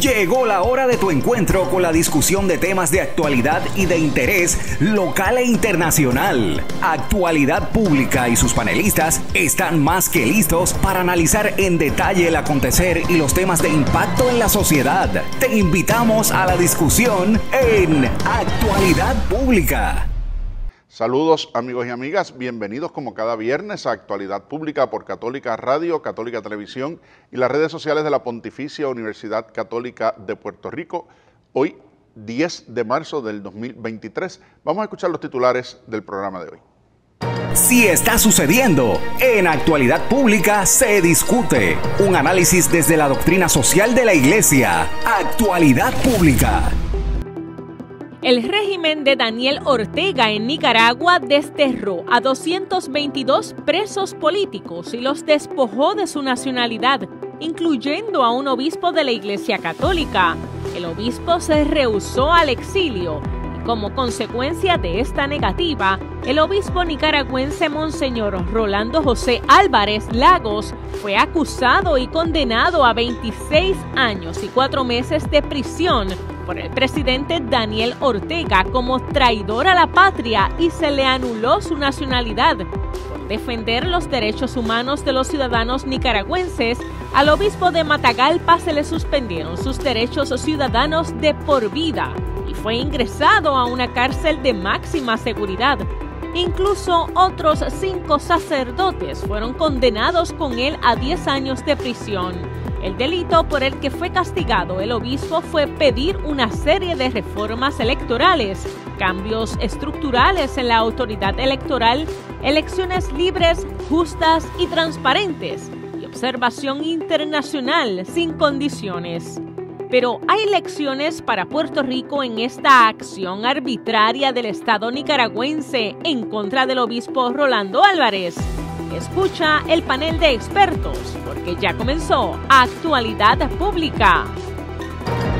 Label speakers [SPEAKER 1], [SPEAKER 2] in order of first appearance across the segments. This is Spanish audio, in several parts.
[SPEAKER 1] Llegó la hora de tu encuentro con la discusión de temas de actualidad y de interés local e internacional. Actualidad Pública y sus panelistas están más que listos para analizar en detalle el acontecer y los temas de impacto en la sociedad. Te invitamos a la discusión en
[SPEAKER 2] Actualidad Pública. Saludos amigos y amigas, bienvenidos como cada viernes a Actualidad Pública por Católica Radio, Católica Televisión y las redes sociales de la Pontificia Universidad Católica de Puerto Rico. Hoy, 10 de marzo del 2023, vamos a escuchar los titulares del programa de hoy.
[SPEAKER 1] Si está sucediendo, en actualidad pública se discute. Un análisis desde la doctrina social de la Iglesia. Actualidad pública.
[SPEAKER 3] El régimen de Daniel Ortega en Nicaragua desterró a 222 presos políticos y los despojó de su nacionalidad, incluyendo a un obispo de la Iglesia Católica. El obispo se rehusó al exilio como consecuencia de esta negativa, el obispo nicaragüense Monseñor Rolando José Álvarez Lagos fue acusado y condenado a 26 años y 4 meses de prisión por el presidente Daniel Ortega como traidor a la patria y se le anuló su nacionalidad por defender los derechos humanos de los ciudadanos nicaragüenses. Al obispo de Matagalpa se le suspendieron sus derechos ciudadanos de por vida fue ingresado a una cárcel de máxima seguridad. Incluso otros cinco sacerdotes fueron condenados con él a 10 años de prisión. El delito por el que fue castigado el obispo fue pedir una serie de reformas electorales, cambios estructurales en la autoridad electoral, elecciones libres, justas y transparentes, y observación internacional sin condiciones. Pero hay lecciones para Puerto Rico en esta acción arbitraria del Estado nicaragüense en contra del obispo Rolando Álvarez. Escucha el panel de expertos porque ya comenzó Actualidad Pública.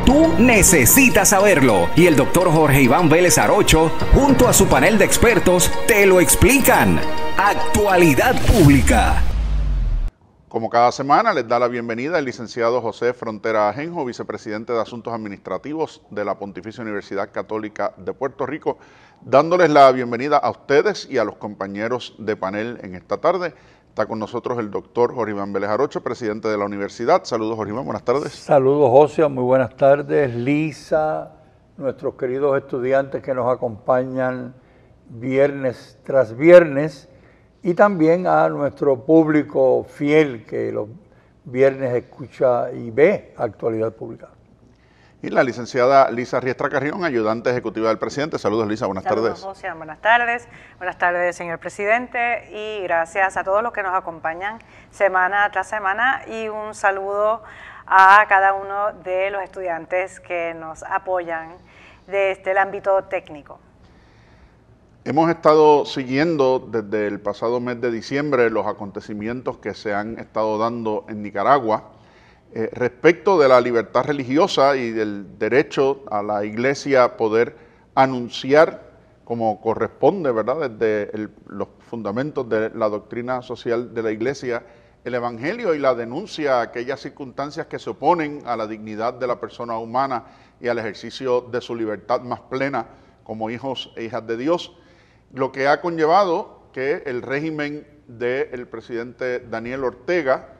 [SPEAKER 1] Tú necesitas saberlo y el doctor Jorge Iván Vélez Arocho, junto a su panel de expertos, te lo explican. Actualidad
[SPEAKER 2] Pública. Como cada semana, les da la bienvenida el licenciado José Frontera Ajenjo, vicepresidente de Asuntos Administrativos de la Pontificia Universidad Católica de Puerto Rico, dándoles la bienvenida a ustedes y a los compañeros de panel en esta tarde. Está con nosotros el doctor Jorimán Vélez Arocho, presidente de la universidad. Saludos, Jorimán, buenas tardes. Saludos,
[SPEAKER 4] José, muy buenas tardes. Lisa, nuestros queridos estudiantes que nos acompañan viernes tras viernes y también a nuestro público fiel que los viernes escucha y ve actualidad
[SPEAKER 2] pública. Y la licenciada Lisa Riestra Carrión, ayudante ejecutiva del presidente. Saludos, Lisa, buenas tardes.
[SPEAKER 5] buenas tardes. Buenas tardes, señor presidente, y gracias a todos los que nos acompañan semana tras semana. Y un saludo a cada uno de los estudiantes que nos apoyan desde este el ámbito técnico.
[SPEAKER 2] Hemos estado siguiendo desde el pasado mes de diciembre los acontecimientos que se han estado dando en Nicaragua eh, respecto de la libertad religiosa y del derecho a la iglesia poder anunciar como corresponde, ¿verdad? Desde los fundamentos de la doctrina social de la iglesia, el Evangelio y la denuncia a aquellas circunstancias que se oponen a la dignidad de la persona humana y al ejercicio de su libertad más plena como hijos e hijas de Dios lo que ha conllevado que el régimen del presidente Daniel Ortega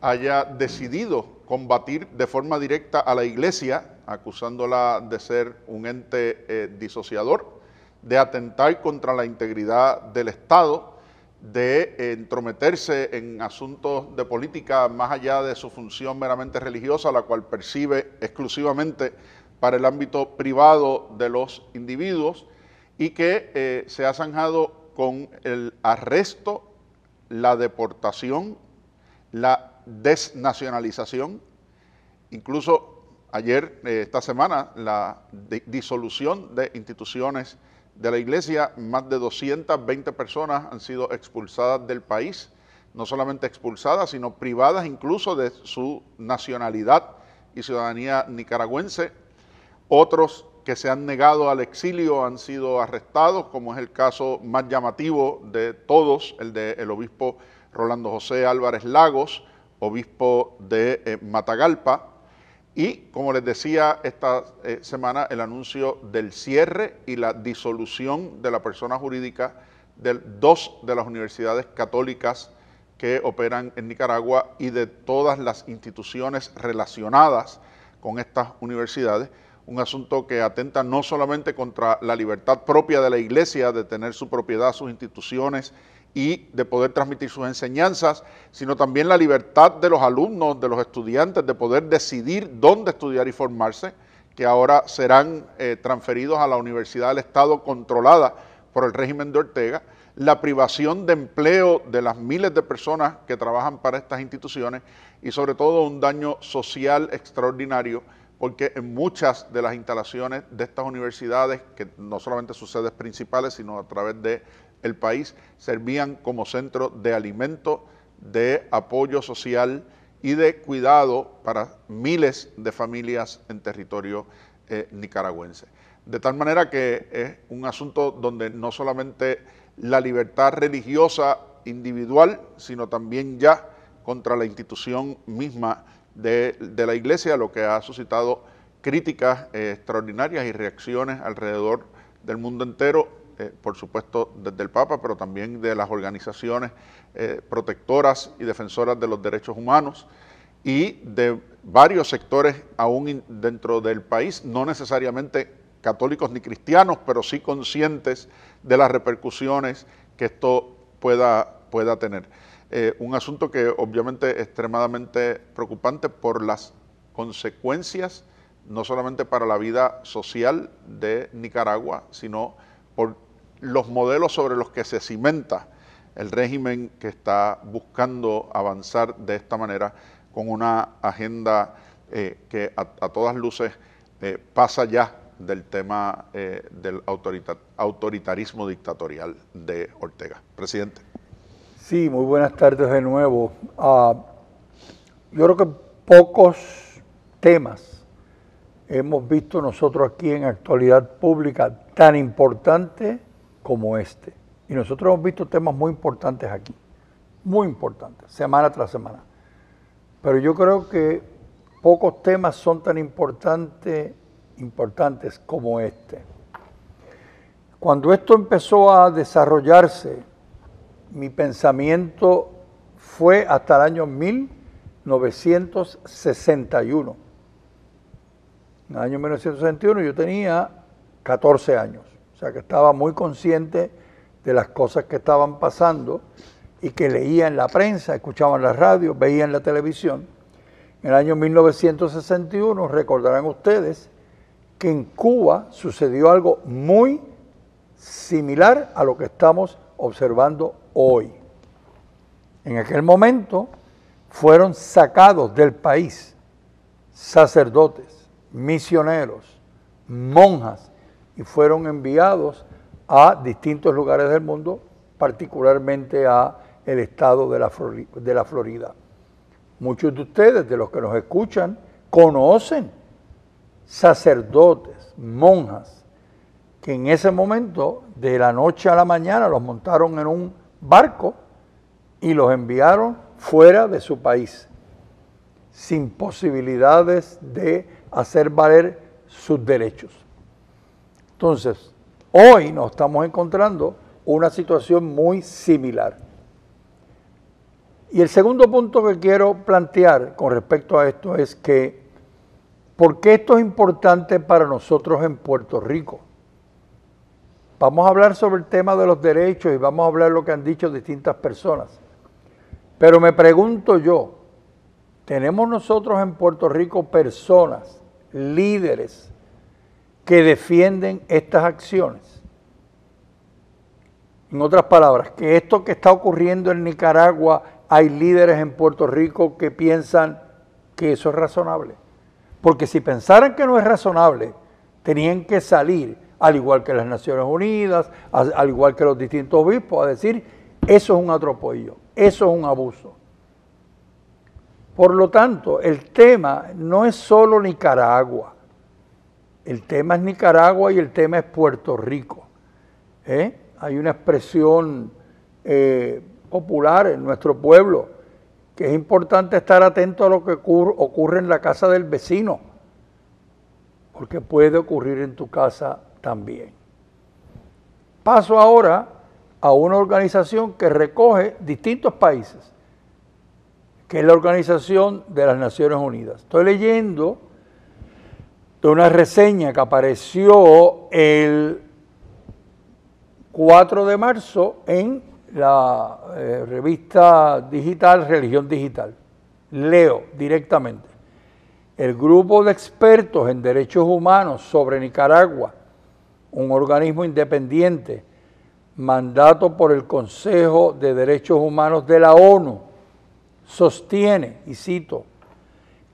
[SPEAKER 2] haya decidido combatir de forma directa a la iglesia, acusándola de ser un ente eh, disociador, de atentar contra la integridad del Estado, de eh, entrometerse en asuntos de política más allá de su función meramente religiosa, la cual percibe exclusivamente para el ámbito privado de los individuos, y que eh, se ha zanjado con el arresto, la deportación, la desnacionalización, incluso ayer, eh, esta semana, la disolución de instituciones de la iglesia, más de 220 personas han sido expulsadas del país, no solamente expulsadas, sino privadas incluso de su nacionalidad y ciudadanía nicaragüense. Otros que se han negado al exilio han sido arrestados, como es el caso más llamativo de todos, el del obispo Rolando José Álvarez Lagos, obispo de eh, Matagalpa, y, como les decía esta eh, semana, el anuncio del cierre y la disolución de la persona jurídica de dos de las universidades católicas que operan en Nicaragua y de todas las instituciones relacionadas con estas universidades un asunto que atenta no solamente contra la libertad propia de la iglesia de tener su propiedad, sus instituciones y de poder transmitir sus enseñanzas, sino también la libertad de los alumnos, de los estudiantes, de poder decidir dónde estudiar y formarse, que ahora serán eh, transferidos a la Universidad del Estado controlada por el régimen de Ortega, la privación de empleo de las miles de personas que trabajan para estas instituciones y sobre todo un daño social extraordinario porque en muchas de las instalaciones de estas universidades, que no solamente sus sedes principales, sino a través del país, servían como centro de alimento, de apoyo social y de cuidado para miles de familias en territorio eh, nicaragüense. De tal manera que es un asunto donde no solamente la libertad religiosa individual, sino también ya contra la institución misma de, la Iglesia, lo que ha suscitado críticas eh, extraordinarias y reacciones alrededor del mundo entero, eh, por supuesto desde el Papa, pero también de las organizaciones eh, protectoras y defensoras de los derechos humanos y de varios sectores aún dentro del país, no necesariamente católicos ni cristianos, pero sí conscientes de las repercusiones que esto pueda tener. Eh, un asunto que obviamente es extremadamente preocupante por las consecuencias, no solamente para la vida social de Nicaragua, sino por los modelos sobre los que se cimenta el régimen que está buscando avanzar de esta manera con una agenda eh, que a, todas luces eh, pasa ya del tema del autoritarismo dictatorial de Ortega. Presidente.
[SPEAKER 4] Sí, muy buenas tardes de nuevo. Ah, yo creo que pocos temas hemos visto nosotros aquí en actualidad pública tan importante como este. Y nosotros hemos visto temas muy importantes aquí, muy importantes, semana tras semana. Pero yo creo que pocos temas son tan importantes como este. Cuando esto empezó a desarrollarse, mi pensamiento fue hasta el año 1961. En el año 1961 yo tenía 14 años, o sea que estaba muy consciente de las cosas que estaban pasando y que leía en la prensa, escuchaba en la radio, veía en la televisión. En el año 1961 recordarán ustedes que en Cuba sucedió algo muy similar a lo que estamos observando hoy. En aquel momento fueron sacados del país sacerdotes, misioneros, monjas y fueron enviados a distintos lugares del mundo, particularmente a el estado de la, de la Florida. Muchos de ustedes, de los que nos escuchan, conocen sacerdotes, monjas, que en ese momento, de la noche a la mañana, los montaron en un barco y los enviaron fuera de su país, sin posibilidades de hacer valer sus derechos. Entonces, hoy nos estamos encontrando una situación muy similar. Y el segundo punto que quiero plantear con respecto a esto es que, ¿por qué esto es importante para nosotros en Puerto Rico? Vamos a hablar sobre el tema de los derechos y vamos a hablar lo que han dicho distintas personas. Pero me pregunto yo, ¿tenemos nosotros en Puerto Rico personas, líderes, que defienden estas acciones? En otras palabras, que esto que está ocurriendo en Nicaragua, hay líderes en Puerto Rico que piensan que eso es razonable. Porque si pensaran que no es razonable, tenían que salir al igual que las Naciones Unidas, al, igual que los distintos obispos, a decir, eso es un atropello, eso es un abuso. Por lo tanto, el tema no es solo Nicaragua, el tema es Nicaragua y el tema es Puerto Rico. ¿eh? Hay una expresión eh, popular en nuestro pueblo que es importante estar atento a lo que ocurre en la casa del vecino, porque puede ocurrir en tu casa también. Paso ahora a una organización que recoge distintos países, que es la Organización de las Naciones Unidas. Estoy leyendo de una reseña que apareció el 4 de marzo en la eh, revista digital Religión Digital. Leo directamente. El grupo de expertos en derechos humanos sobre Nicaragua un organismo independiente, mandato por el Consejo de Derechos Humanos de la ONU, sostiene, y cito,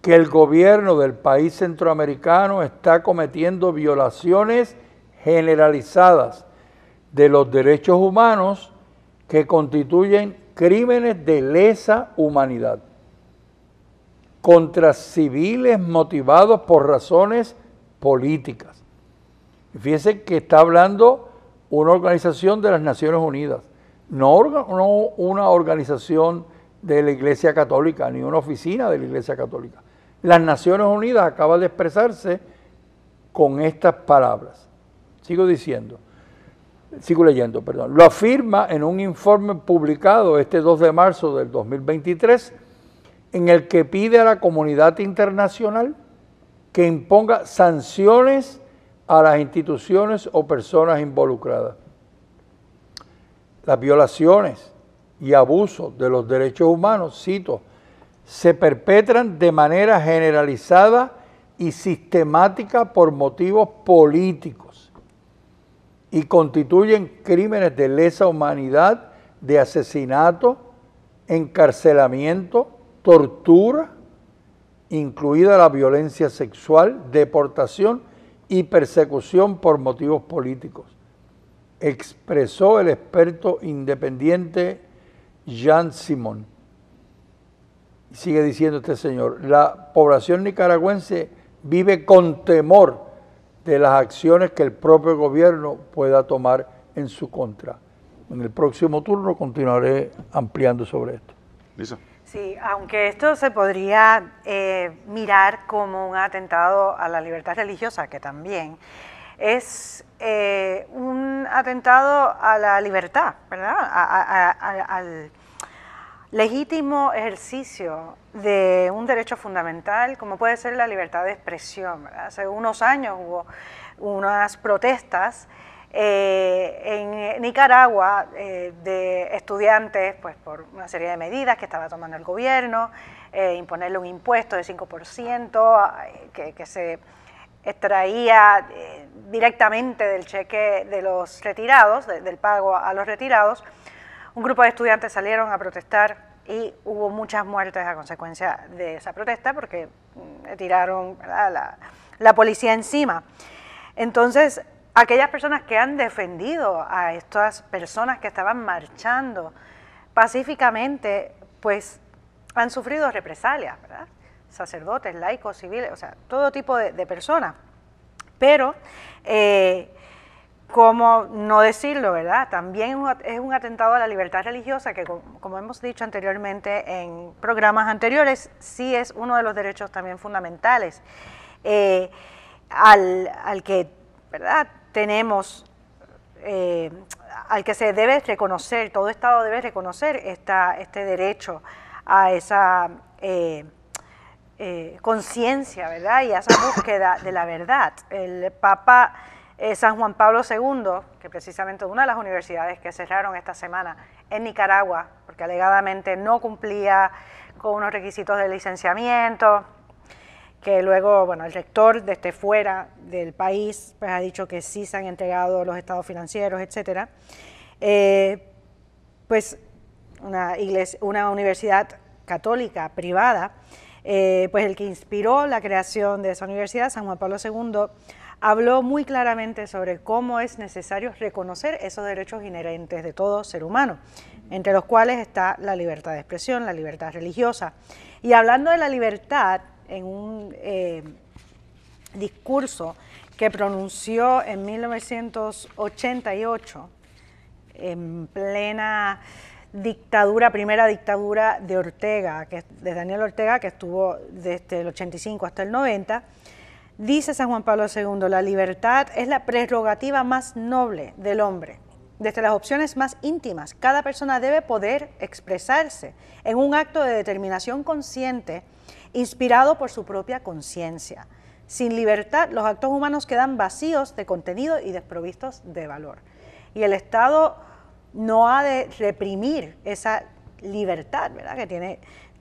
[SPEAKER 4] que el gobierno del país centroamericano está cometiendo violaciones generalizadas de los derechos humanos que constituyen crímenes de lesa humanidad contra civiles motivados por razones políticas Fíjense que está hablando una organización de las Naciones Unidas, no, una organización de la Iglesia Católica, ni una oficina de la Iglesia Católica. Las Naciones Unidas acaba de expresarse con estas palabras. Sigo diciendo, sigo leyendo, perdón. Lo afirma en un informe publicado este 2 de marzo del 2023, en el que pide a la comunidad internacional que imponga sanciones a las instituciones o personas involucradas. Las violaciones y abusos de los derechos humanos, cito, se perpetran de manera generalizada y sistemática por motivos políticos y constituyen crímenes de lesa humanidad, de asesinato, encarcelamiento, tortura, incluida la violencia sexual, deportación y persecución por motivos políticos, expresó el experto independiente Jean Simon. Sigue diciendo este señor, la población nicaragüense vive con temor de las acciones que el propio gobierno pueda tomar en su contra. En el próximo turno continuaré ampliando sobre esto.
[SPEAKER 2] Lisa.
[SPEAKER 5] Sí, aunque esto se podría eh, mirar como un atentado a la libertad religiosa, que también es eh, un atentado a la libertad, ¿verdad? al legítimo ejercicio de un derecho fundamental, como puede ser la libertad de expresión. Hace unos años hubo unas protestas eh, en eh, Nicaragua, eh, de estudiantes, pues por una serie de medidas que estaba tomando el gobierno, imponerle un impuesto de 5% que, que, se extraía directamente del cheque de los retirados, del pago a los retirados, un grupo de estudiantes salieron a protestar y hubo muchas muertes a consecuencia de esa protesta porque mm, tiraron a la, la policía encima. Entonces, aquellas personas que han defendido a estas personas que estaban marchando pacíficamente, pues han sufrido represalias, ¿verdad? Sacerdotes, laicos, civiles, o sea, todo tipo de, personas. Pero, eh, como no decirlo, verdad? También es un atentado a la libertad religiosa que, como hemos dicho anteriormente en programas anteriores, sí es uno de los derechos también fundamentales. Eh, al, al que ¿verdad? tenemos, eh, al que se debe reconocer, todo Estado debe reconocer esta, este derecho a esa eh, eh, conciencia, Y a esa búsqueda de la verdad. El Papa San Juan Pablo II, que precisamente una de las universidades que cerraron esta semana en Nicaragua, porque alegadamente no cumplía con unos requisitos de licenciamiento, que luego, bueno, el rector desde fuera del país pues, ha dicho que sí se han entregado los estados financieros, etcétera. Eh, pues una, una universidad católica privada, eh, pues el que inspiró la creación de esa universidad, San Juan Pablo II, habló muy claramente sobre cómo es necesario reconocer esos derechos inherentes de todo ser humano, entre los cuales está la libertad de expresión, la libertad religiosa. Y hablando de la libertad, en un eh, discurso que pronunció en 1988, en plena dictadura, primera dictadura de Ortega, que, de Daniel Ortega, que estuvo desde el 85 hasta el 90, dice San Juan Pablo II, la libertad es la prerrogativa más noble del hombre. Desde las opciones más íntimas, cada persona debe poder expresarse en un acto de determinación consciente inspirado por su propia conciencia. Sin libertad, los actos humanos quedan vacíos de contenido y desprovistos de valor. Y el Estado no ha de reprimir esa libertad ¿verdad? que tiene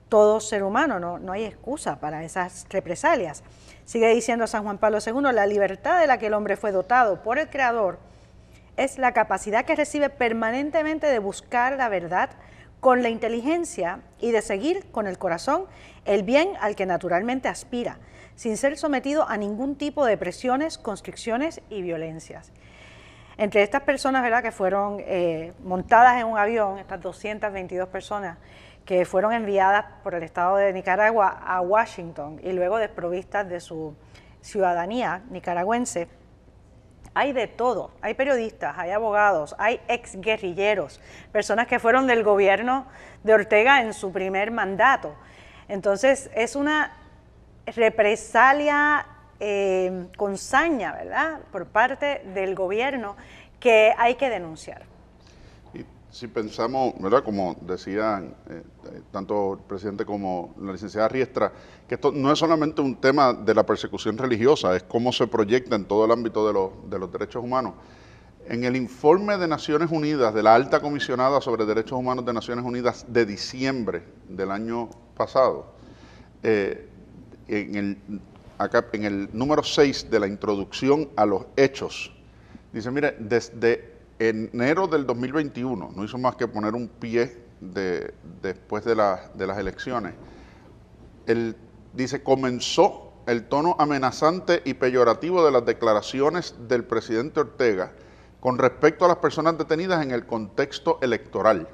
[SPEAKER 5] todo ser humano, no, no hay excusa para esas represalias. Sigue diciendo San Juan Pablo II, la libertad de la que el hombre fue dotado por el Creador es la capacidad que recibe permanentemente de buscar la verdad, con la inteligencia y de seguir con el corazón el bien al que naturalmente aspira, sin ser sometido a ningún tipo de presiones, constricciones y violencias. Entre estas personas ¿verdad? que fueron eh, montadas en un avión, estas 222 personas que fueron enviadas por el Estado de Nicaragua a Washington y luego desprovistas de su ciudadanía nicaragüense, hay de todo, hay periodistas, hay abogados, hay exguerrilleros, personas que fueron del gobierno de Ortega en su primer mandato. Entonces es una represalia eh, con saña, ¿verdad?, por parte del gobierno que hay que denunciar.
[SPEAKER 2] Si pensamos, ¿verdad? Como decían eh, tanto el presidente como la licenciada Riestra, que esto no es solamente un tema de la persecución religiosa, es cómo se proyecta en todo el ámbito de los, derechos humanos. En el informe de Naciones Unidas, de la alta comisionada sobre derechos humanos de Naciones Unidas de diciembre del año pasado, eh, en, el, acá, en el número 6 de la introducción a los hechos, dice, mire, desde enero del 2021, no hizo más que poner un pie después de, las elecciones, él dice, comenzó el tono amenazante y peyorativo de las declaraciones del presidente Ortega con respecto a las personas detenidas en el contexto electoral.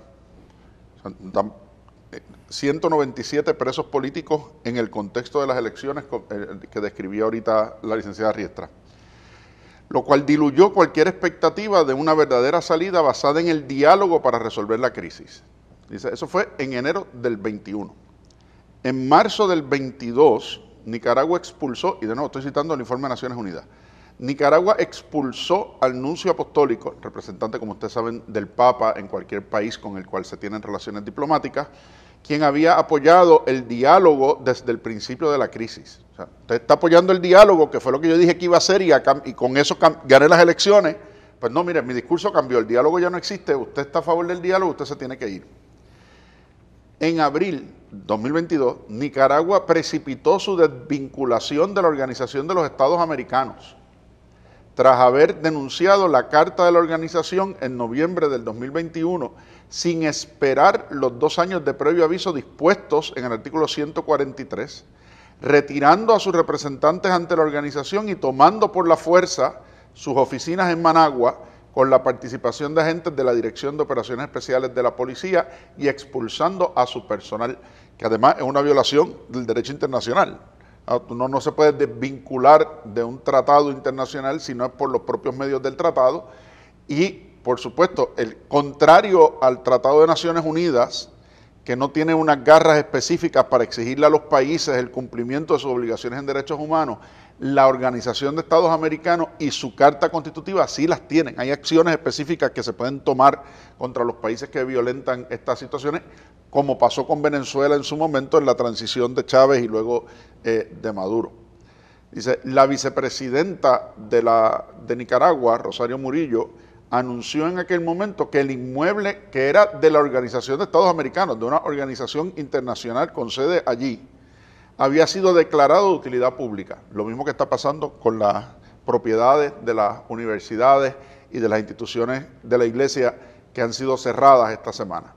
[SPEAKER 2] 197 eh, presos políticos en el contexto de las elecciones eh, que describía ahorita la licenciada Riestra lo cual diluyó cualquier expectativa de una verdadera salida basada en el diálogo para resolver la crisis. Dice, eso fue en enero del 21. En marzo del 22, Nicaragua expulsó, y de nuevo estoy citando el informe de Naciones Unidas, Nicaragua expulsó al nuncio apostólico, representante, como ustedes saben, del Papa en cualquier país con el cual se tienen relaciones diplomáticas, quien había apoyado el diálogo desde el principio de la crisis. usted está apoyando el diálogo, que fue lo que yo dije que iba a hacer y, con eso gané las elecciones. Pues no, mire, mi discurso cambió, el diálogo ya no existe, usted está a favor del diálogo, usted se tiene que ir. En abril 2022, Nicaragua precipitó su desvinculación de la Organización de los Estados Americanos, tras haber denunciado la carta de la organización en noviembre del 2021 sin esperar los dos años de previo aviso dispuestos en el artículo 143, retirando a sus representantes ante la organización y tomando por la fuerza sus oficinas en Managua con la participación de agentes de la Dirección de Operaciones Especiales de la Policía y expulsando a su personal, que además es una violación del derecho internacional. Uno ah, no se puede desvincular de un tratado internacional si no es por los propios medios del tratado y por supuesto, el contrario al Tratado de Naciones Unidas, que no tiene unas garras específicas para exigirle a los países el cumplimiento de sus obligaciones en derechos humanos, la Organización de Estados Americanos y su Carta Constitutiva sí las tienen. Hay acciones específicas que se pueden tomar contra los países que violentan estas situaciones, como pasó con Venezuela en su momento en la transición de Chávez y luego eh, de Maduro. Dice, la vicepresidenta de Nicaragua, Rosario Murillo, anunció en aquel momento que el inmueble que era de la Organización de Estados Americanos, de una organización internacional con sede allí, había sido declarado de utilidad pública. Lo mismo que está pasando con las propiedades de las universidades y de las instituciones de la Iglesia que han sido cerradas esta semana.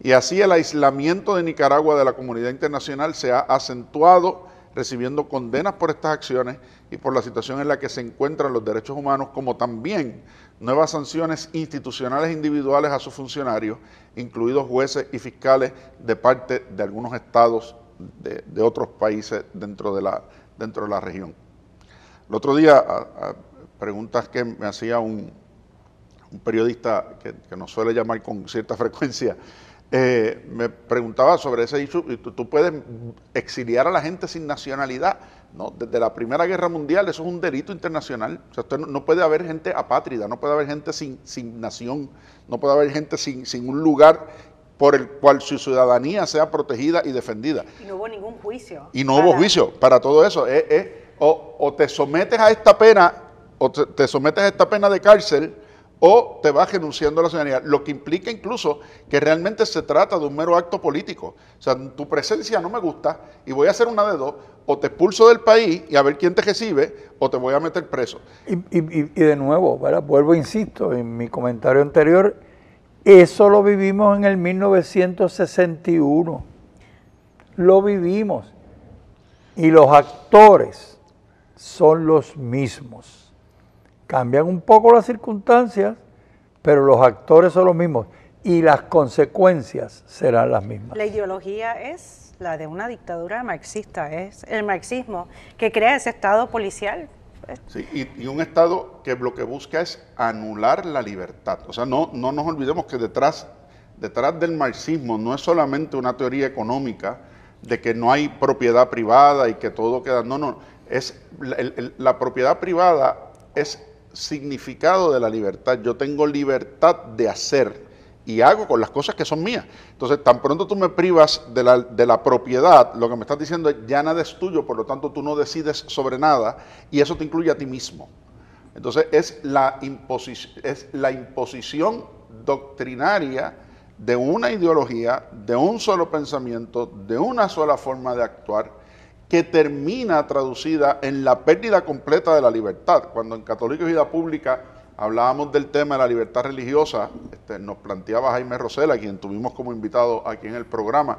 [SPEAKER 2] Y así el aislamiento de Nicaragua de la comunidad internacional se ha acentuado recibiendo condenas por estas acciones y por la situación en la que se encuentran los derechos humanos, como también nuevas sanciones institucionales e individuales a sus funcionarios, incluidos jueces y fiscales de parte de algunos estados de, otros países dentro de, la, dentro de la región. El otro día, preguntas que me hacía un, periodista que, nos suele llamar con cierta frecuencia, eh, me preguntaba sobre ese issue, tú puedes exiliar a la gente sin nacionalidad, ¿no? Desde la Primera Guerra Mundial, eso es un delito internacional. O sea, no, puede haber gente apátrida, no puede haber gente sin, sin nación, no puede haber gente sin, un lugar por el cual su ciudadanía sea protegida y defendida.
[SPEAKER 5] Y no hubo ningún juicio. Y no hubo juicio
[SPEAKER 2] para todo eso. o, te sometes a esta pena, o te sometes a esta pena de cárcel, o te vas renunciando a la ciudadanía, lo que implica incluso que realmente se trata de un mero acto político. O sea, tu presencia no me gusta y voy a hacer una de dos, o te expulso del país y a ver quién te recibe, o te voy a meter preso.
[SPEAKER 4] Y, de nuevo, vuelvo vuelvo, insisto, en mi comentario anterior, eso lo vivimos en el 1961, lo vivimos, y los actores son los mismos Cambian un poco las circunstancias, pero los actores son los mismos y las consecuencias serán las mismas.
[SPEAKER 5] La ideología es la de una dictadura marxista, es el marxismo que crea ese Estado
[SPEAKER 3] policial.
[SPEAKER 2] Sí, y, un Estado que lo que busca es anular la libertad. O sea, no, no nos olvidemos que detrás, detrás del marxismo no es solamente una teoría económica de que no hay propiedad privada y que todo queda... No, no, es la propiedad privada es significado de la libertad. Yo tengo libertad de hacer y hago con las cosas que son mías. Entonces, tan pronto tú me privas de la, propiedad, lo que me estás diciendo es, ya nada es tuyo, por lo tanto tú no decides sobre nada y eso te incluye a ti mismo. Entonces, es la, es la imposición doctrinaria de una ideología, de un solo pensamiento, de una sola forma de actuar que termina traducida en la pérdida completa de la libertad. Cuando en Católica y Vida Pública hablábamos del tema de la libertad religiosa, este, nos planteaba Jaime Rosela, quien tuvimos como invitado aquí en el programa,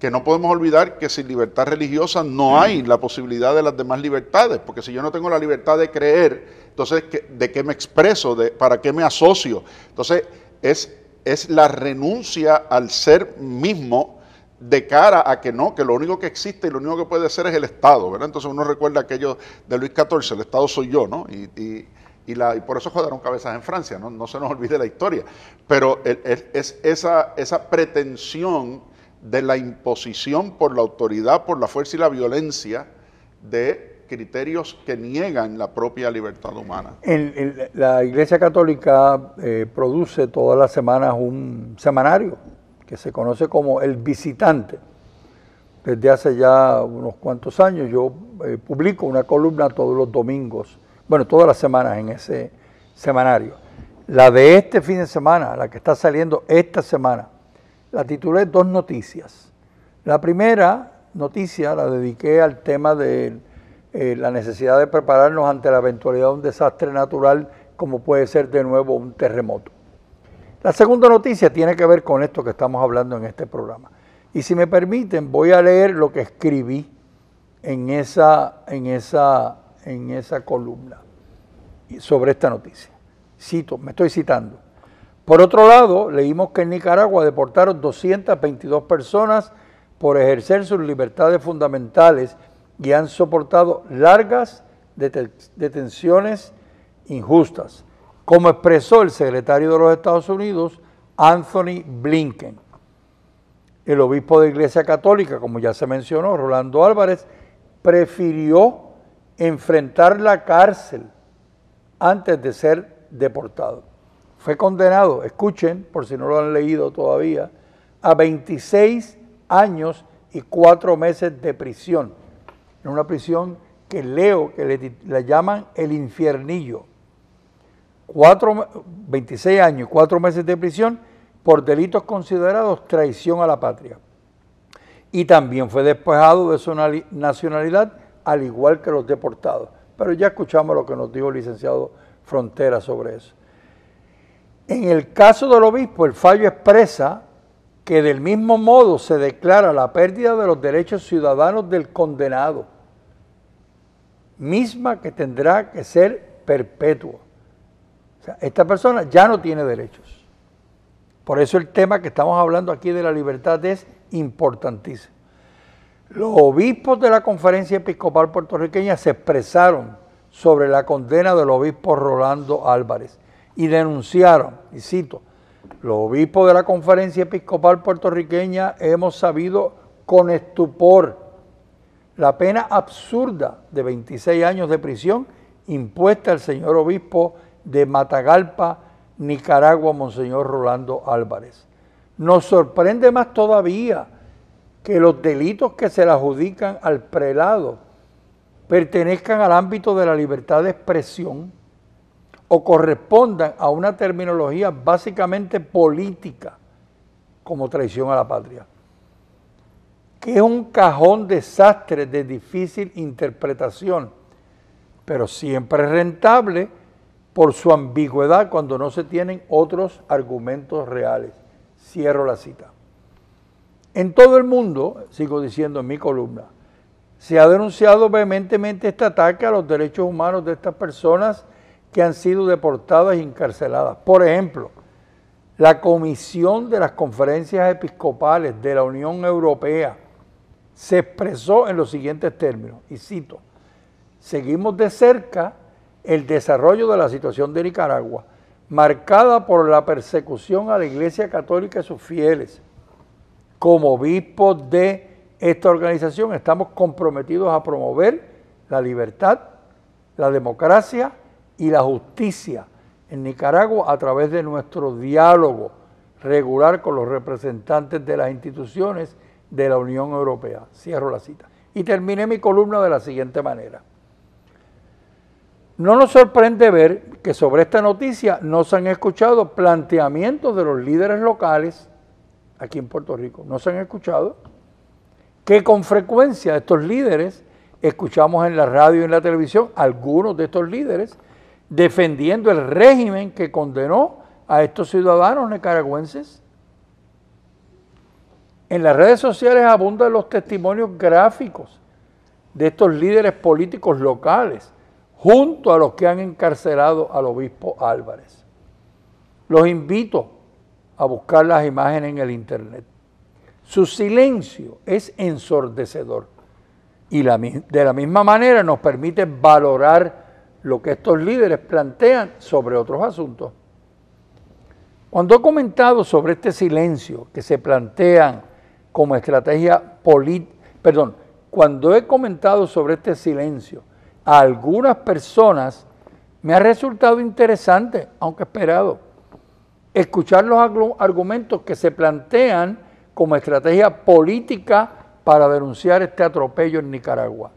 [SPEAKER 2] que no podemos olvidar que sin libertad religiosa no hay la posibilidad de las demás libertades, porque si yo no tengo la libertad de creer, entonces ¿de qué me expreso? ¿De, ¿Para qué me asocio? Entonces es, es la renuncia al ser mismo, de cara a que no, que lo único que existe y lo único que puede ser es el Estado, ¿verdad? Entonces uno recuerda aquello de Luis XIV, el Estado soy yo, ¿no? Y, la, y por eso jodaron cabezas en Francia, ¿no? No se nos olvide la historia. Pero es esa, esa pretensión de la imposición por la autoridad, por la fuerza y la violencia de criterios que niegan la propia libertad humana.
[SPEAKER 4] la Iglesia Católica eh, produce todas las semanas un semanario que se conoce como El Visitante. Desde hace ya unos cuantos años yo eh, publico una columna todos los domingos, bueno, todas las semanas en ese semanario. La de este fin de semana, la que está saliendo esta semana, la titulé Dos Noticias. La primera noticia la dediqué al tema de eh, la necesidad de prepararnos ante la eventualidad de un desastre natural como puede ser de nuevo un terremoto. La segunda noticia tiene que ver con esto que estamos hablando en este programa. Y si me permiten, voy a leer lo que escribí en esa, en esa, en esa columna sobre esta noticia. Cito, me estoy citando. Por otro lado, leímos que en Nicaragua deportaron 222 personas por ejercer sus libertades fundamentales y han soportado largas detenciones injustas como expresó el secretario de los Estados Unidos, Anthony Blinken. El obispo de Iglesia Católica, como ya se mencionó, Rolando Álvarez, prefirió enfrentar la cárcel antes de ser deportado. Fue condenado, escuchen, por si no lo han leído todavía, a 26 años y cuatro meses de prisión, en una prisión que leo que le, le llaman el infiernillo 26 años y 4 meses de prisión por delitos considerados traición a la patria. Y también fue despojado de su nacionalidad, al igual que los deportados. Pero ya escuchamos lo que nos dijo el licenciado Frontera sobre eso. En el caso del obispo, el fallo expresa que del mismo modo se declara la pérdida de los derechos ciudadanos del condenado, misma que tendrá que ser perpetua esta persona ya no tiene derechos. Por eso el tema que estamos hablando aquí de la libertad es importantísimo. Los obispos de la Conferencia Episcopal Puertorriqueña se expresaron sobre la condena del obispo Rolando Álvarez y denunciaron, y cito, los obispos de la Conferencia Episcopal Puertorriqueña hemos sabido con estupor la pena absurda de 26 años de prisión impuesta al señor obispo de Matagalpa, Nicaragua, Monseñor Rolando Álvarez. Nos sorprende más todavía que los delitos que se le adjudican al prelado pertenezcan al ámbito de la libertad de expresión o correspondan a una terminología básicamente política como traición a la patria, que es un cajón desastre de difícil interpretación, pero siempre rentable por su ambigüedad cuando no se tienen otros argumentos reales. Cierro la cita. En todo el mundo, sigo diciendo en mi columna, se ha denunciado vehementemente este ataque a los derechos humanos de estas personas que han sido deportadas y encarceladas. Por ejemplo, la Comisión de las Conferencias Episcopales de la Unión Europea se expresó en los siguientes términos, y cito, seguimos de cerca el desarrollo de la situación de Nicaragua, marcada por la persecución a la Iglesia Católica y sus fieles. Como obispos de esta organización estamos comprometidos a promover la libertad, la democracia y la justicia en Nicaragua a través de nuestro diálogo regular con los representantes de las instituciones de la Unión Europea. Cierro la cita. Y terminé mi columna de la siguiente manera. No nos sorprende ver que sobre esta noticia no se han escuchado planteamientos de los líderes locales aquí en Puerto Rico. No se han escuchado que con frecuencia estos líderes, escuchamos en la radio y en la televisión algunos de estos líderes defendiendo el régimen que condenó a estos ciudadanos nicaragüenses. En las redes sociales abundan los testimonios gráficos de estos líderes políticos locales junto a los que han encarcelado al obispo Álvarez. Los invito a buscar las imágenes en el Internet. Su silencio es ensordecedor y de la misma manera nos permite valorar lo que estos líderes plantean sobre otros asuntos. Cuando he comentado sobre este silencio que se plantean como estrategia política, perdón, cuando he comentado sobre este silencio a algunas personas me ha resultado interesante, aunque esperado, escuchar los argumentos que se plantean como estrategia política para denunciar este atropello en Nicaragua.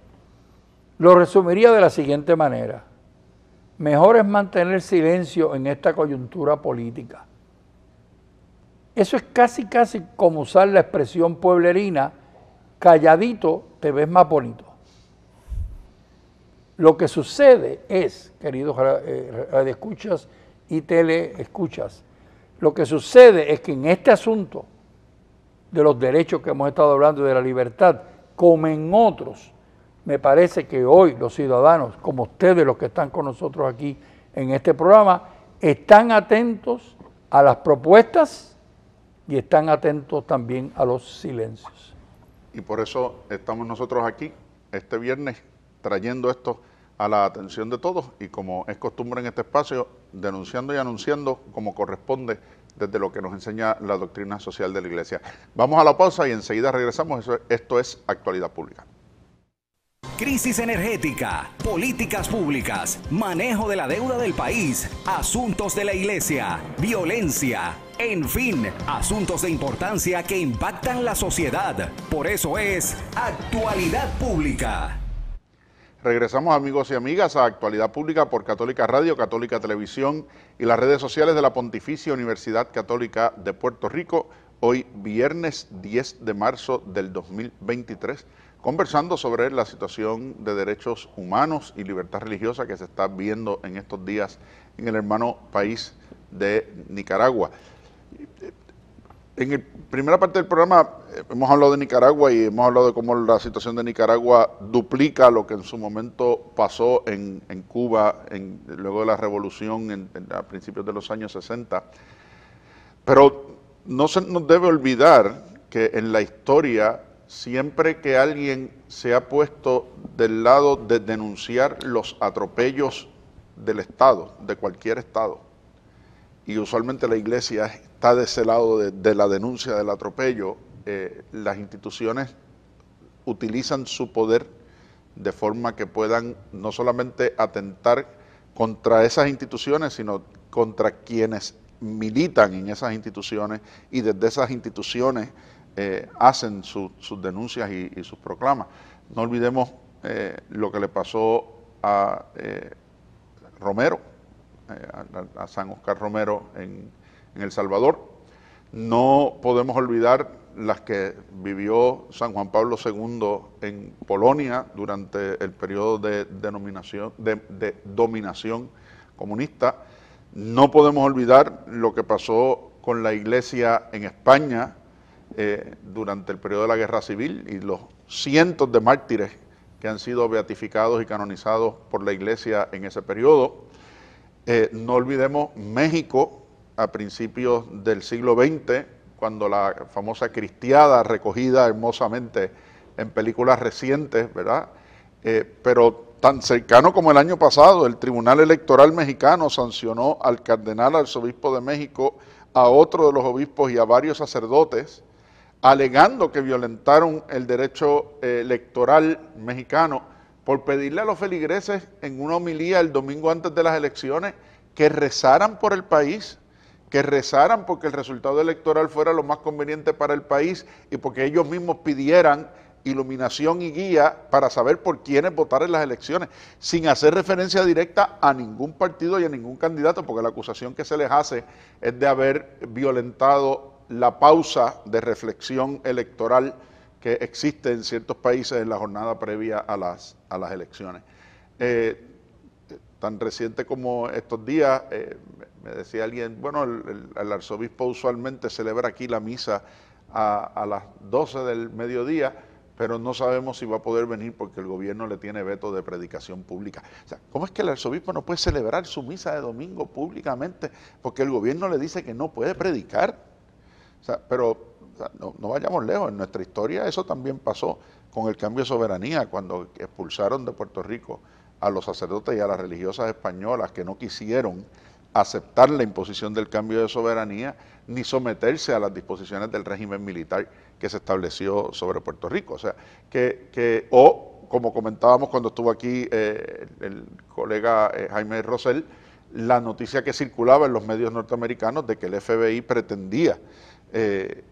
[SPEAKER 4] Lo resumiría de la siguiente manera. Mejor es mantener silencio en esta coyuntura política. Eso es casi, casi como usar la expresión pueblerina, calladito te ves más bonito. Lo que sucede es, queridos eh, radioescuchas y teleescuchas, lo que sucede es que en este asunto de los derechos que hemos estado hablando y de la libertad, como en otros, me parece que hoy los ciudadanos, como ustedes los que están con nosotros aquí en este programa, están atentos a las propuestas y están atentos también a los silencios.
[SPEAKER 2] Y por eso estamos nosotros aquí este viernes trayendo esto a la atención de todos y como es costumbre en este espacio, denunciando y anunciando como corresponde desde lo que nos enseña la doctrina social de la Iglesia. Vamos a la pausa y enseguida regresamos. Esto es Actualidad Pública.
[SPEAKER 1] Crisis energética, políticas públicas, manejo de la deuda del país, asuntos de la iglesia, violencia, en fin, asuntos de importancia que impactan la sociedad. Por eso es actualidad pública.
[SPEAKER 2] Regresamos amigos y amigas a Actualidad Pública por Católica Radio, Católica Televisión y las redes sociales de la Pontificia Universidad Católica de Puerto Rico, hoy viernes 10 de marzo del 2023, conversando sobre la situación de derechos humanos y libertad religiosa que se está viendo en estos días en el hermano país de Nicaragua en la primera parte del programa eh, hemos hablado de Nicaragua y hemos hablado de cómo la situación de Nicaragua duplica lo que en su momento pasó en, Cuba luego de la revolución a principios de los años 60. Pero no se nos debe olvidar que en la historia, siempre que alguien se ha puesto del lado de denunciar los atropellos del Estado, de cualquier Estado, y usualmente la iglesia es de ese lado de, la denuncia del atropello, eh, las instituciones utilizan su poder de forma que puedan no solamente atentar contra esas instituciones, sino contra quienes militan en esas instituciones y desde esas instituciones eh, hacen sus denuncias y, sus proclamas. No olvidemos eh, lo que le pasó a Romero, a, a San Oscar Romero en en El Salvador. No podemos olvidar las que vivió San Juan Pablo II en Polonia durante el periodo de, dominación comunista. No podemos olvidar lo que pasó con la iglesia en España eh, durante el periodo de la guerra civil y los cientos de mártires que han sido beatificados y canonizados por la iglesia en ese periodo. Eh, no olvidemos México, a principios del siglo XX, cuando la famosa cristiada recogida hermosamente en películas recientes, ¿verdad? Eh, pero tan cercano como el año pasado, el Tribunal Electoral Mexicano sancionó al cardenal arzobispo de México, a otro de los obispos y a varios sacerdotes, alegando que violentaron el derecho electoral mexicano por pedirle a los feligreses en una homilía el domingo antes de las elecciones que rezaran por el país que rezaran porque el resultado electoral fuera lo más conveniente para el país y porque ellos mismos pidieran iluminación y guía para saber por quiénes votar en las elecciones, sin hacer referencia directa a ningún partido y a ningún candidato, porque la acusación que se les hace es de haber violentado la pausa de reflexión electoral que existe en ciertos países en la jornada previa a las, las elecciones. Eh, tan reciente como estos días, eh, me decía alguien, bueno, el, arzobispo usualmente celebra aquí la misa a, las 12 del mediodía, pero no sabemos si va a poder venir porque el gobierno le tiene veto de predicación pública. O sea, ¿cómo es que el arzobispo no puede celebrar su misa de domingo públicamente porque el gobierno le dice que no puede predicar? O sea, pero no, no vayamos lejos, en nuestra historia eso también pasó con el cambio de soberanía cuando expulsaron de Puerto Rico a los sacerdotes y a las religiosas españolas que no quisieron aceptar la imposición del cambio de soberanía ni someterse a las disposiciones del régimen militar que se estableció sobre Puerto Rico. O sea, que, que o como comentábamos cuando estuvo aquí eh, el colega eh, Jaime Rosell, la noticia que circulaba en los medios norteamericanos de que el FBI pretendía eh,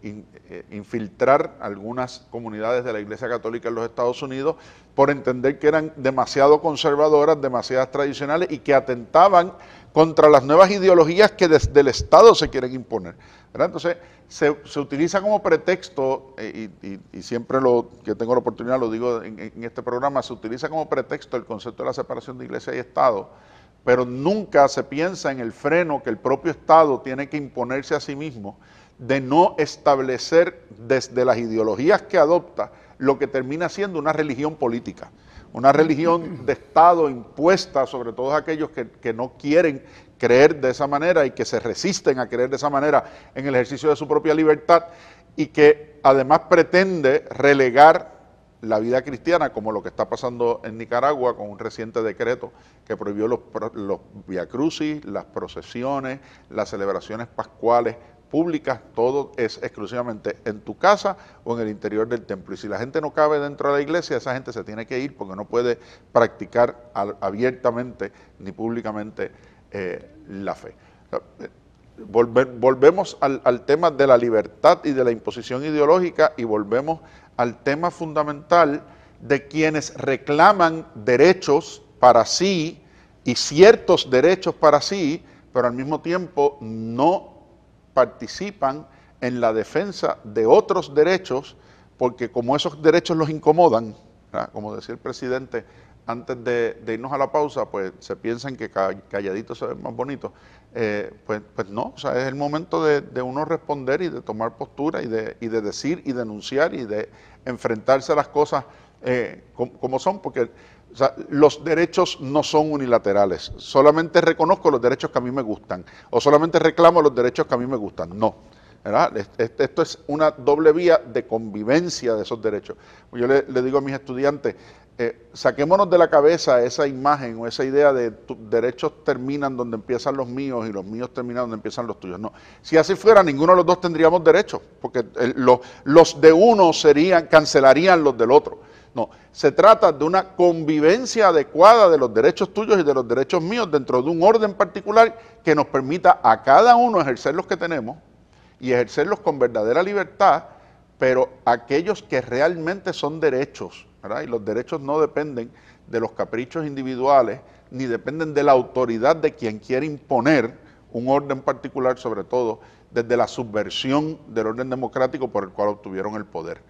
[SPEAKER 2] eh, infiltrar algunas comunidades de la Iglesia Católica en los Estados Unidos por entender que eran demasiado conservadoras, demasiadas tradicionales y que atentaban contra las nuevas ideologías que desde el Estado se quieren imponer. Entonces, se, utiliza como pretexto, eh, y, siempre lo que tengo la oportunidad lo digo en este programa, se utiliza como pretexto el concepto de la separación de Iglesia y Estado pero nunca se piensa en el freno que el propio Estado tiene que imponerse a sí mismo de no establecer desde las ideologías que adopta lo que termina siendo una religión política, una religión de Estado impuesta sobre todos aquellos que, no quieren creer de esa manera y que se resisten a creer de esa manera en el ejercicio de su propia libertad y que además pretende relegar la vida cristiana, como lo que está pasando en Nicaragua con un reciente decreto que prohibió los, los viacrucis, las procesiones, las celebraciones pascuales públicas, todo es exclusivamente en tu casa o en el interior del templo. Y si la gente no cabe dentro de la iglesia, esa gente se tiene que ir porque no puede practicar abiertamente ni públicamente eh, la fe. Eh, volvemos al, al tema de la libertad y de la imposición ideológica y volvemos al tema fundamental de quienes reclaman derechos para sí y ciertos derechos para sí, pero al mismo tiempo no participan en la defensa de otros derechos, porque como esos derechos los incomodan, como decía el presidente antes de, irnos a la pausa, pues se piensan que calladito se ven más bonito, eh, pues, pues no, es el momento de, uno responder y de tomar postura y de, decir y denunciar y de enfrentarse a las cosas eh, como, como son, porque los derechos no son unilaterales. Solamente reconozco los derechos que a mí me gustan o solamente reclamo los derechos que a mí me gustan. No. ¿verdad? Esto es una doble vía de convivencia de esos derechos. Yo le, digo a mis estudiantes, eh, saquémonos de la cabeza esa imagen o esa idea de tus derechos terminan donde empiezan los míos y los míos terminan donde empiezan los tuyos. No, si así fuera, ninguno de los dos tendríamos derechos, porque los, los de uno serían, cancelarían los del otro. No, se trata de una convivencia adecuada de los derechos tuyos y de los derechos míos dentro de un orden particular que nos permita a cada uno ejercer los que tenemos y ejercerlos con verdadera libertad, pero aquellos que realmente son derechos, Y los derechos no dependen de los caprichos individuales ni dependen de la autoridad de quien quiere imponer un orden particular, sobre todo desde la subversión del orden democrático por el cual obtuvieron el poder.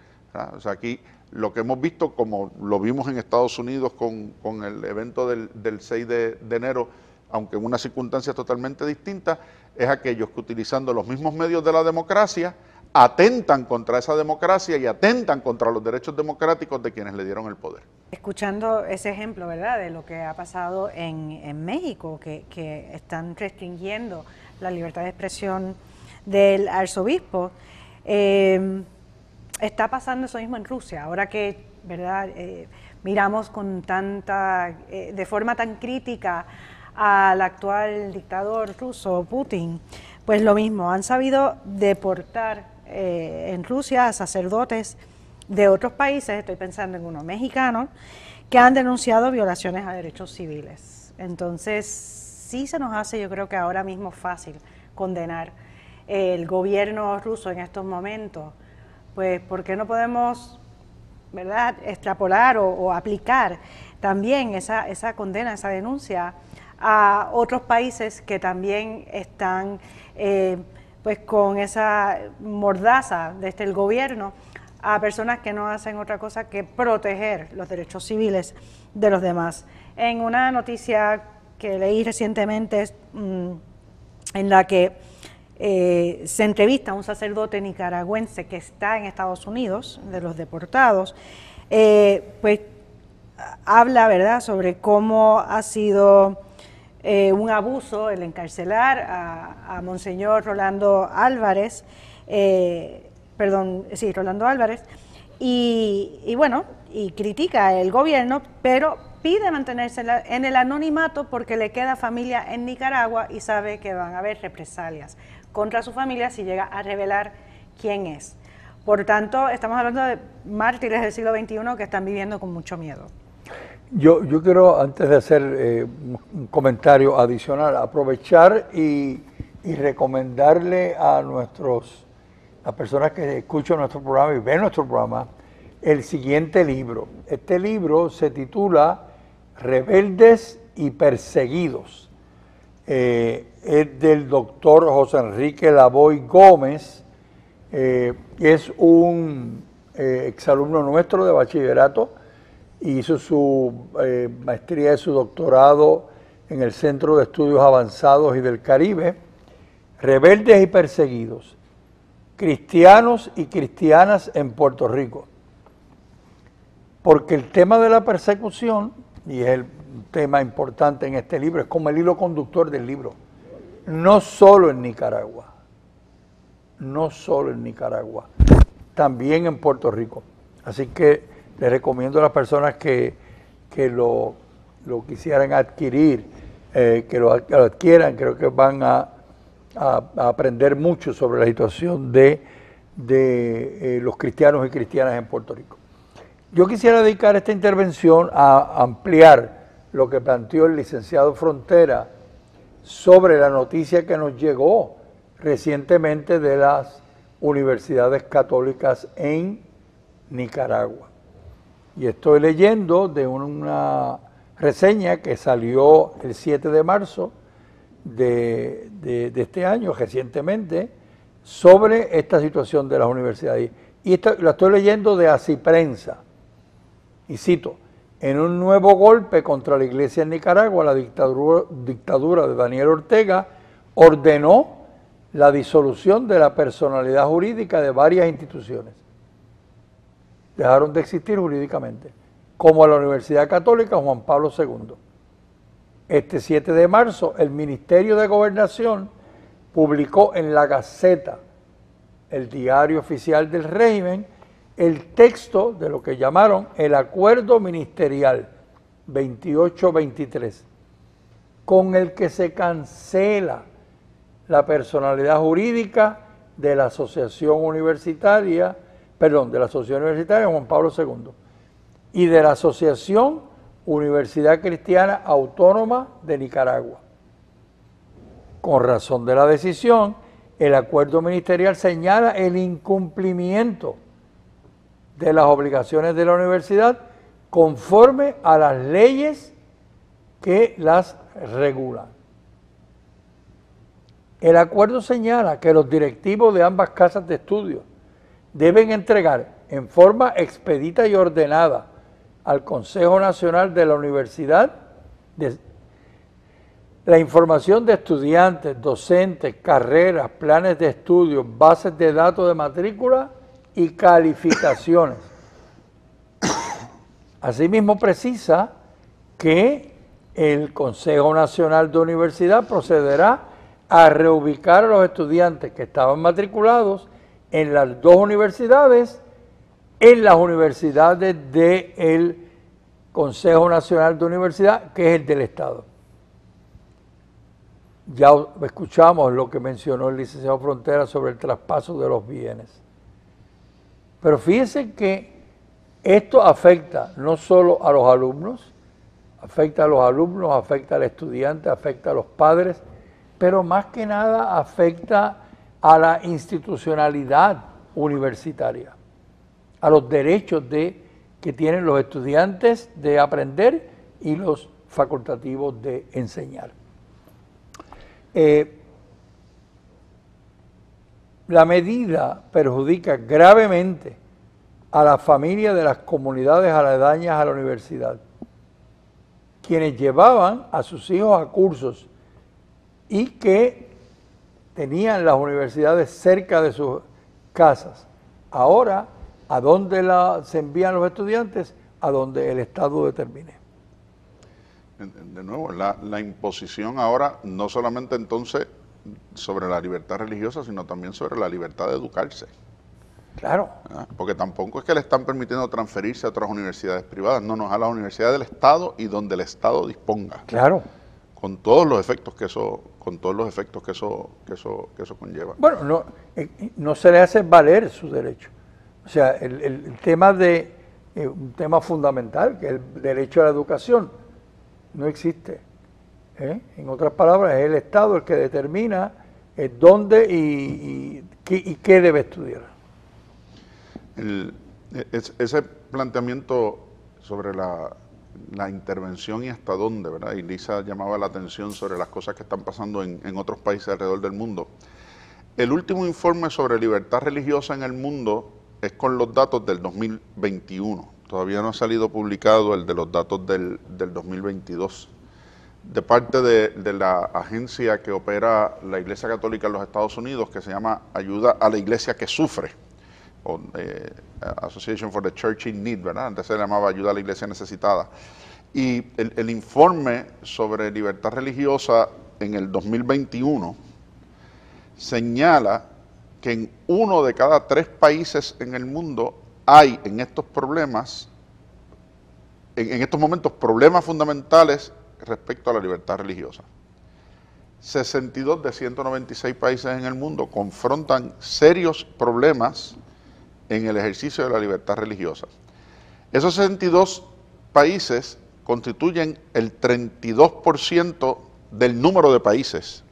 [SPEAKER 2] O sea, aquí lo que hemos visto, como lo vimos en Estados Unidos con, el evento del, 6 de, enero, aunque en una circunstancia totalmente distinta, es aquellos que utilizando los mismos medios de la democracia atentan contra esa democracia y atentan contra los derechos democráticos de quienes le dieron el poder.
[SPEAKER 5] Escuchando ese ejemplo, ¿verdad?, de lo que ha pasado en, México, que, están restringiendo la libertad de expresión del arzobispo. Eh, está pasando eso mismo en Rusia, ahora que, ¿verdad? Eh, miramos con tanta, eh, de forma tan crítica al actual dictador ruso, Putin, pues lo mismo, han sabido deportar eh, en Rusia a sacerdotes de otros países, estoy pensando en uno mexicano, que han denunciado violaciones a derechos civiles. Entonces, sí se nos hace, yo creo que ahora mismo fácil condenar el gobierno ruso en estos momentos pues ¿por qué no podemos ¿verdad? extrapolar o, aplicar también esa, condena, esa denuncia a otros países que también están eh, pues con esa mordaza desde este, el gobierno a personas que no hacen otra cosa que proteger los derechos civiles de los demás. En una noticia que leí recientemente mm, en la que eh, se entrevista a un sacerdote nicaragüense que está en Estados Unidos, de los deportados, eh, pues habla, ¿verdad?, sobre cómo ha sido eh, un abuso el encarcelar a, Monseñor Rolando Álvarez, perdón, sí, Rolando Álvarez, y, y bueno, y critica el gobierno, pero pide mantenerse en el anonimato porque le queda familia en Nicaragua y sabe que van a haber represalias contra su familia si llega a revelar quién es. Por tanto, estamos hablando de mártires del siglo XXI que están viviendo con mucho miedo.
[SPEAKER 4] Yo, yo quiero, antes de hacer eh, un comentario adicional, aprovechar y, recomendarle a nuestros, las personas que escuchan nuestro programa y ven nuestro programa, el siguiente libro. Este libro se titula Rebeldes y Perseguidos. Eh, es del doctor José Enrique Lavoy Gómez, eh, es un eh, exalumno nuestro de bachillerato, hizo su eh, maestría y su doctorado en el Centro de Estudios Avanzados y del Caribe, Rebeldes y Perseguidos, Cristianos y Cristianas en Puerto Rico. Porque el tema de la persecución, y es el tema importante en este libro, es como el hilo conductor del libro no solo en Nicaragua, no solo en Nicaragua, también en Puerto Rico. Así que les recomiendo a las personas que, lo, quisieran adquirir, eh, que, lo, adquieran, creo que van a, aprender mucho sobre la situación de, de eh, los cristianos y cristianas en Puerto Rico. Yo quisiera dedicar esta intervención a ampliar lo que planteó el licenciado Frontera sobre la noticia que nos llegó recientemente de las universidades católicas en Nicaragua. Y estoy leyendo de una reseña que salió el 7 de marzo de, este año, recientemente, sobre esta situación de las universidades. Y esto, lo estoy leyendo de Así Prensa. Y cito, en un nuevo golpe contra la iglesia en Nicaragua, la dictadura, de Daniel Ortega ordenó la disolución de la personalidad jurídica de varias instituciones. Dejaron de existir jurídicamente, como la Universidad Católica Juan Pablo II. Este 7 de marzo, el Ministerio de Gobernación publicó en la Gaceta, el diario oficial del régimen, el texto de lo que llamaron el acuerdo ministerial 28-23, con el que se cancela la personalidad jurídica de la Asociación Universitaria, perdón, de la Asociación Universitaria Juan Pablo II y de la Asociación Universidad Cristiana Autónoma de Nicaragua. Con razón de la decisión, el acuerdo ministerial señala el incumplimiento de las obligaciones de la universidad conforme a las leyes que las regulan. El acuerdo señala que los directivos de ambas casas de estudio deben entregar en forma expedita y ordenada al Consejo Nacional de la Universidad la información de estudiantes, docentes, carreras, planes de estudio, bases de datos de matrícula y calificaciones. Asimismo precisa que el Consejo Nacional de Universidad procederá a reubicar a los estudiantes que estaban matriculados en las dos universidades, en las universidades del Consejo Nacional de Universidad, que es el del Estado. Ya escuchamos lo que mencionó el licenciado Frontera sobre el traspaso de los bienes. Pero fíjense que esto afecta no solo a los alumnos, afecta a los alumnos, afecta al estudiante, afecta a los padres, pero más que nada afecta a la institucionalidad universitaria, a los derechos de, que tienen los estudiantes de aprender y los facultativos de enseñar. Eh, la medida perjudica gravemente a las familias de las comunidades aledañas a la universidad, quienes llevaban a sus hijos a cursos y que tenían las universidades cerca de sus casas. Ahora, ¿a dónde se envían los estudiantes? A donde el Estado determine.
[SPEAKER 2] De nuevo, la imposición ahora no solamente entonces sobre la libertad religiosa, sino también sobre la libertad de educarse. Claro. Ah, porque tampoco es que le están permitiendo transferirse a otras universidades privadas, no, no, a la universidad del Estado y donde el Estado disponga. Claro. Con todos los efectos que eso, con todos los efectos que eso, que eso, que eso conlleva.
[SPEAKER 4] Bueno, no, eh, no se le hace valer su derecho. O sea, el, el tema de eh, un tema fundamental, que es el derecho a la educación, no existe. ¿eh? En otras palabras, es el Estado el que determina eh, dónde y, qué, debe estudiar.
[SPEAKER 2] E, ese planteamiento sobre la, intervención y hasta dónde, ¿verdad? Y Lisa llamaba la atención sobre las cosas que están pasando en, otros países alrededor del mundo. El último informe sobre libertad religiosa en el mundo es con los datos del 2021. Todavía no ha salido publicado el de los datos del, del 2022 de parte de, la agencia que opera la Iglesia Católica en los Estados Unidos, que se llama Ayuda a la Iglesia que Sufre, o, eh, Association for the Church in Need, ¿verdad? Antes se llamaba Ayuda a la Iglesia Necesitada. Y el, informe sobre libertad religiosa en el 2021 señala que en uno de cada tres países en el mundo hay en estos problemas, en, en estos momentos, problemas fundamentales respecto a la libertad religiosa. 62 de 196 países en el mundo confrontan serios problemas en el ejercicio de la libertad religiosa. Esos 62 países constituyen el 32% del número de países,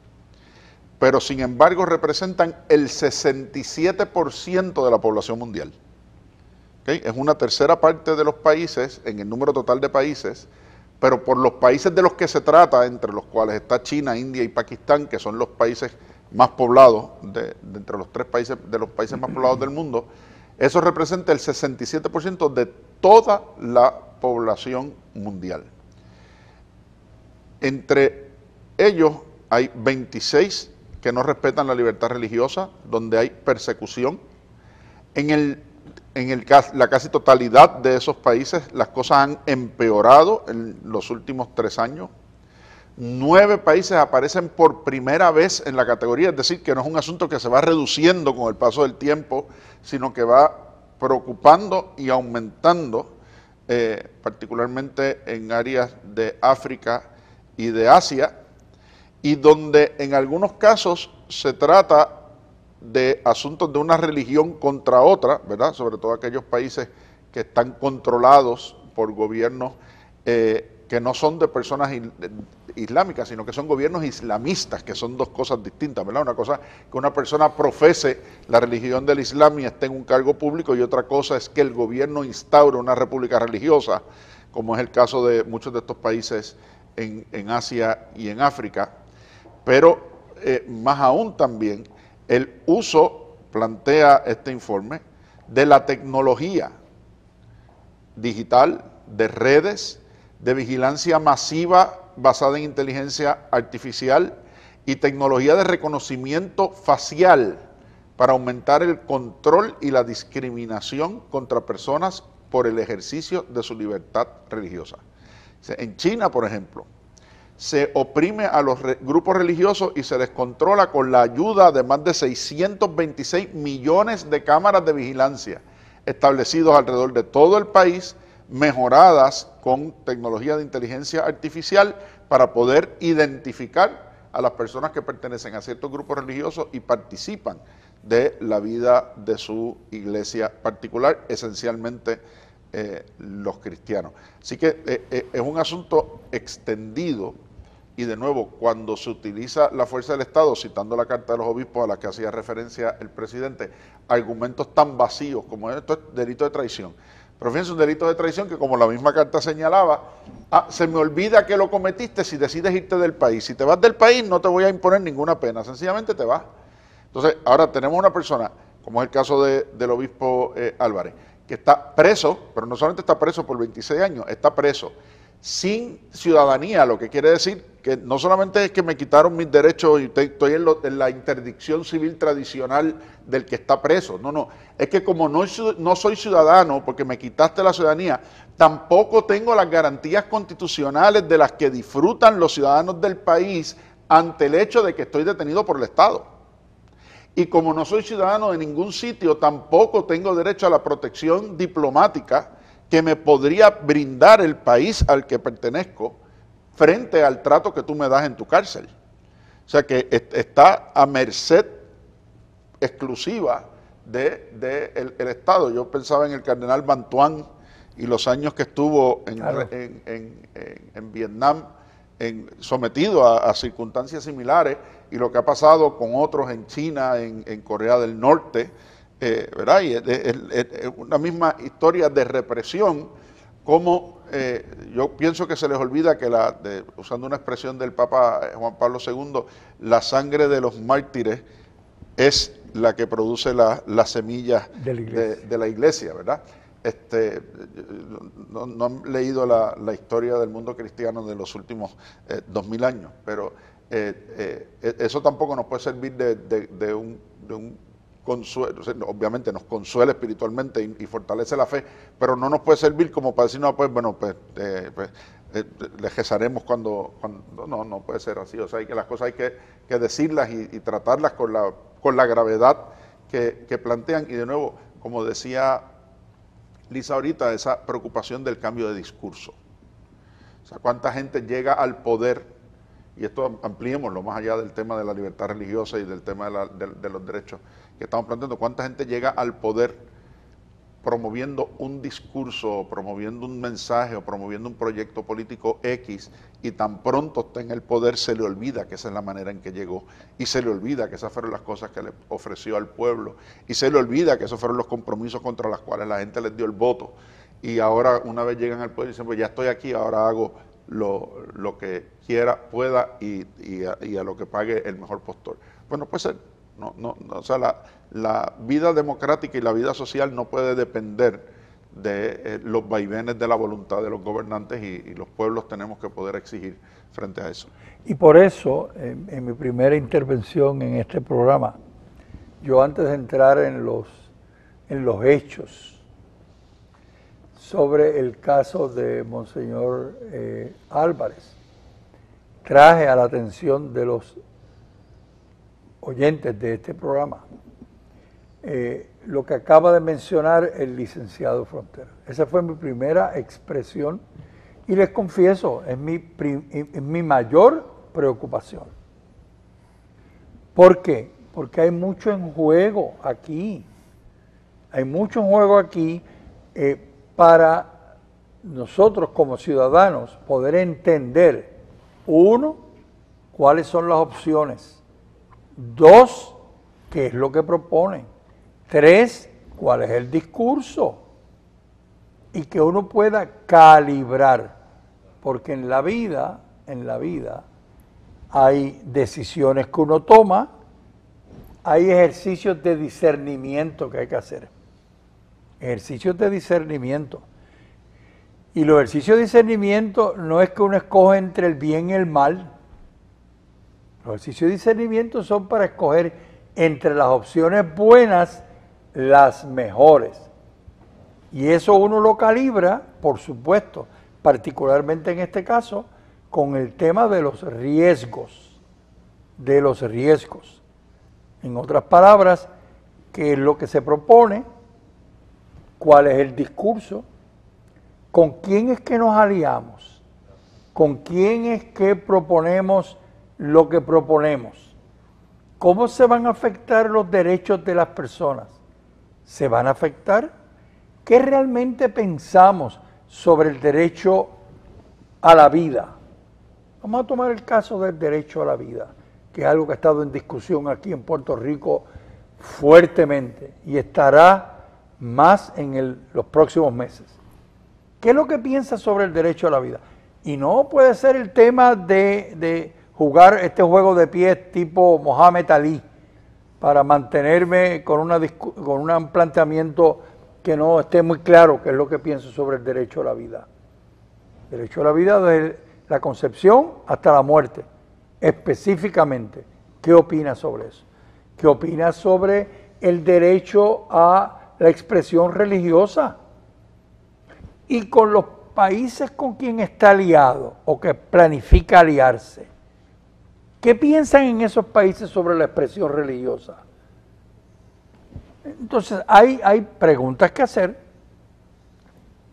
[SPEAKER 2] pero sin embargo representan el 67% de la población mundial. ¿Okay? Es una tercera parte de los países, en el número total de países, pero por los países de los que se trata, entre los cuales está China, India y Pakistán, que son los países más poblados, de, entre los tres países, de los países más poblados del mundo, eso representa el 67% de toda la población mundial. Entre ellos hay 26 que no respetan la libertad religiosa, donde hay persecución. En el en el, la casi totalidad de esos países las cosas han empeorado en los últimos tres años. Nueve países aparecen por primera vez en la categoría, es decir, que no es un asunto que se va reduciendo con el paso del tiempo, sino que va preocupando y aumentando, eh, particularmente en áreas de África y de Asia, y donde en algunos casos se trata de asuntos de una religión contra otra, ¿verdad? Sobre todo aquellos países que están controlados por gobiernos eh, que no son de personas islámicas, sino que son gobiernos islamistas, que son dos cosas distintas, ¿verdad? Una cosa que una persona profese la religión del Islam y esté en un cargo público y otra cosa es que el gobierno instaure una república religiosa, como es el caso de muchos de estos países en, Asia y en África. Pero eh, más aún también el uso, plantea este informe, de la tecnología digital, de redes, de vigilancia masiva basada en inteligencia artificial y tecnología de reconocimiento facial para aumentar el control y la discriminación contra personas por el ejercicio de su libertad religiosa. En China, por ejemplo, se oprime a los grupos religiosos y se descontrola con la ayuda de más de 626 millones de cámaras de vigilancia establecidos alrededor de todo el país, mejoradas con tecnología de inteligencia artificial para poder identificar a las personas que pertenecen a ciertos grupos religiosos y participan de la vida de su iglesia particular, esencialmente eh, los cristianos. Así que eh, eh, es un asunto extendido y de nuevo, cuando se utiliza la fuerza del Estado, citando la carta de los obispos a la que hacía referencia el presidente, argumentos tan vacíos como esto es delito de traición. Pero fíjense, un delito de traición que como la misma carta señalaba, ah, se me olvida que lo cometiste si decides irte del país. Si te vas del país no te voy a imponer ninguna pena, sencillamente te vas. Entonces, ahora tenemos una persona, como es el caso del obispo Álvarez, que está preso, pero no solamente está preso por 26 años, está preso sin ciudadanía, lo que quiere decir que no solamente es que me quitaron mis derechos y estoy en, la interdicción civil tradicional del que está preso, no, no, es que como no soy ciudadano porque me quitaste la ciudadanía, tampoco tengo las garantías constitucionales de las que disfrutan los ciudadanos del país ante el hecho de que estoy detenido por el Estado y como no soy ciudadano de ningún sitio, tampoco tengo derecho a la protección diplomática que me podría brindar el país al que pertenezco frente al trato que tú me das en tu cárcel. O sea que está a merced exclusiva del de, el, Estado. Yo pensaba en el cardenal Bantuán y los años que estuvo en, en, Vietnam sometido a circunstancias similares y lo que ha pasado con otros en China, en, Corea del Norte, eh, ¿verdad? Y es, una misma historia de represión, como eh, yo pienso que se les olvida que, la, usando una expresión del Papa eh, Juan Pablo II, la sangre de los mártires es la que produce las semillas de, la iglesia, ¿verdad? Este, no, han leído la, historia del mundo cristiano de los últimos dos mil años, pero eh, eh, e-, eso tampoco nos puede servir de, un, consuelo, obviamente nos consuela espiritualmente y, fortalece la fe, pero no nos puede servir como para decir, no, pues bueno, pues, eh, pues, eh cuando, cuando, no, no puede ser así, o sea, hay que las cosas hay que, decirlas y, tratarlas con la, con la gravedad que, que, plantean y de nuevo, como decía Lisa ahorita, esa preocupación del cambio de discurso. O sea, cuánta gente llega al poder y esto ampliémoslo más allá del tema de la libertad religiosa y del tema de, los derechos que estamos planteando, ¿cuánta gente llega al poder promoviendo un discurso, promoviendo un mensaje o promoviendo un proyecto político X y tan pronto está en el poder se le olvida que esa es la manera en que llegó y se le olvida que esas fueron las cosas que le ofreció al pueblo y se le olvida que esos fueron los compromisos contra los cuales la gente les dio el voto y ahora una vez llegan al poder dicen pues ya estoy aquí, ahora hago lo, que quiera, pueda y, y, a, lo que pague el mejor postor. Bueno, puede eh, ser. No, no, o sea, la, vida democrática y la vida social no puede depender de eh, los vaivenes de la voluntad de los gobernantes y, los pueblos tenemos que poder exigir frente a eso.
[SPEAKER 4] Y por eso, en, en mi primera intervención en este programa, yo antes de entrar en los, en los hechos sobre el caso de Monseñor eh, Álvarez. Traje a la atención de los oyentes de este programa eh, lo que acaba de mencionar el licenciado Frontera. Esa fue mi primera expresión y les confieso, es mi, mi mayor preocupación. ¿Por qué? Porque hay mucho en juego aquí. Hay mucho en juego aquí. Eh, para nosotros como ciudadanos poder entender, uno, cuáles son las opciones, dos, qué es lo que proponen, tres, cuál es el discurso y que uno pueda calibrar, porque en la vida, en la vida, hay decisiones que uno toma, hay ejercicios de discernimiento que hay que hacer ejercicios de discernimiento. Y los ejercicios de discernimiento no es que uno escoge entre el bien y el mal. Los ejercicios de discernimiento son para escoger entre las opciones buenas las mejores. Y eso uno lo calibra, por supuesto, particularmente en este caso, con el tema de los riesgos. De los riesgos. En otras palabras, que lo que se propone cuál es el discurso, con quién es que nos aliamos, con quién es que proponemos lo que proponemos, cómo se van a afectar los derechos de las personas, se van a afectar, qué realmente pensamos sobre el derecho a la vida. Vamos a tomar el caso del derecho a la vida, que es algo que ha estado en discusión aquí en Puerto Rico fuertemente y estará más en los próximos meses. ¿Qué es lo que piensa sobre el derecho a la vida? Y no puede ser el tema de, jugar este juego de pies tipo Mohamed Ali para mantenerme con, una, con un planteamiento que no esté muy claro qué es lo que pienso sobre el derecho a la vida. derecho a la vida desde la concepción hasta la muerte, específicamente. ¿Qué opina sobre eso? ¿Qué opina sobre el derecho a la expresión religiosa. Y con los países con quien está aliado o que planifica aliarse, ¿qué piensan en esos países sobre la expresión religiosa? Entonces, hay, hay preguntas que hacer,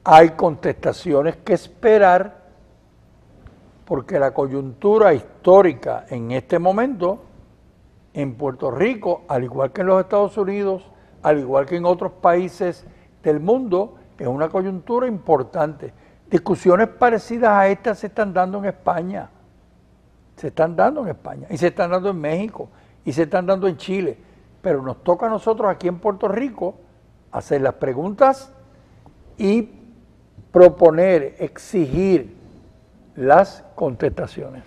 [SPEAKER 4] hay contestaciones que esperar, porque la coyuntura histórica en este momento, en Puerto Rico, al igual que en los Estados Unidos, al igual que en otros países del mundo, es una coyuntura importante. Discusiones parecidas a estas se están dando en España, se están dando en España, y se están dando en México, y se están dando en Chile, pero nos toca a nosotros aquí en Puerto Rico hacer las preguntas y proponer, exigir las contestaciones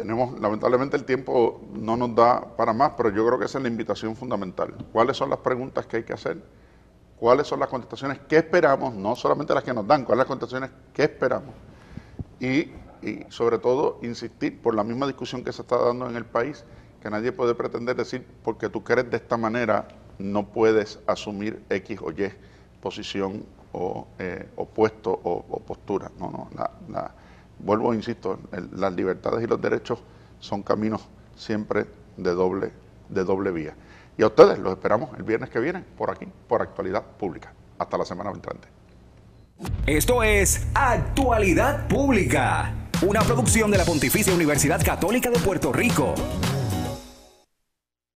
[SPEAKER 2] tenemos, lamentablemente el tiempo no nos da para más, pero yo creo que esa es la invitación fundamental. ¿Cuáles son las preguntas que hay que hacer? ¿Cuáles son las contestaciones que esperamos? No solamente las que nos dan, ¿cuáles son las contestaciones que esperamos? Y, sobre todo, insistir por la misma discusión que se está dando en el país, que nadie puede pretender decir, porque tú crees de esta manera, no puedes asumir X o Y posición o eh, puesto o, postura. No, no, la, vuelvo, insisto, las libertades y los derechos son caminos siempre de doble, de doble vía. Y a ustedes los esperamos el viernes que viene por aquí, por Actualidad Pública. Hasta la semana entrante.
[SPEAKER 1] Esto es Actualidad Pública, una producción de la Pontificia Universidad Católica de Puerto Rico.